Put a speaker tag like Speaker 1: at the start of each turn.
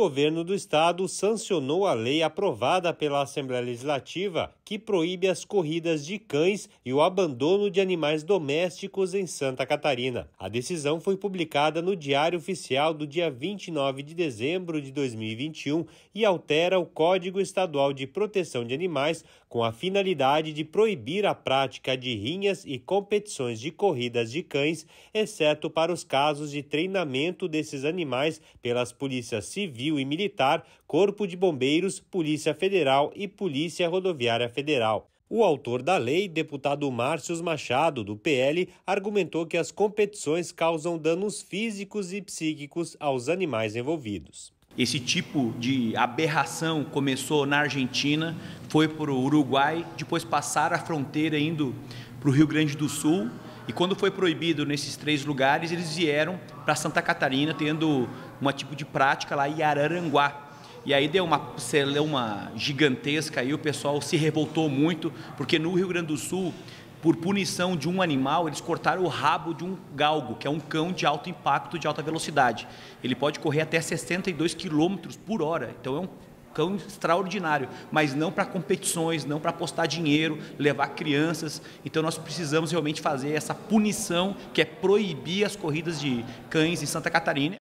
Speaker 1: governo do estado sancionou a lei aprovada pela Assembleia Legislativa que proíbe as corridas de cães e o abandono de animais domésticos em Santa Catarina. A decisão foi publicada no Diário Oficial do dia 29 de dezembro de 2021 e altera o Código Estadual de Proteção de Animais com a finalidade de proibir a prática de rinhas e competições de corridas de cães, exceto para os casos de treinamento desses animais pelas polícias Civis. Civil e Militar, Corpo de Bombeiros, Polícia Federal e Polícia Rodoviária Federal. O autor da lei, deputado Márcio Machado, do PL, argumentou que as competições causam danos físicos e psíquicos aos animais envolvidos. Esse
Speaker 2: tipo de aberração começou na Argentina, foi para o Uruguai, depois passaram a fronteira indo para o Rio Grande do Sul e quando foi proibido nesses três lugares, eles vieram para Santa Catarina, tendo uma tipo de prática lá em Araranguá. E aí deu uma uma gigantesca aí o pessoal se revoltou muito, porque no Rio Grande do Sul, por punição de um animal, eles cortaram o rabo de um galgo, que é um cão de alto impacto, de alta velocidade. Ele pode correr até 62 km por hora, então é um cão extraordinário, mas não para competições, não para apostar dinheiro, levar crianças. Então nós precisamos realmente fazer essa punição que é proibir as corridas de cães em Santa Catarina.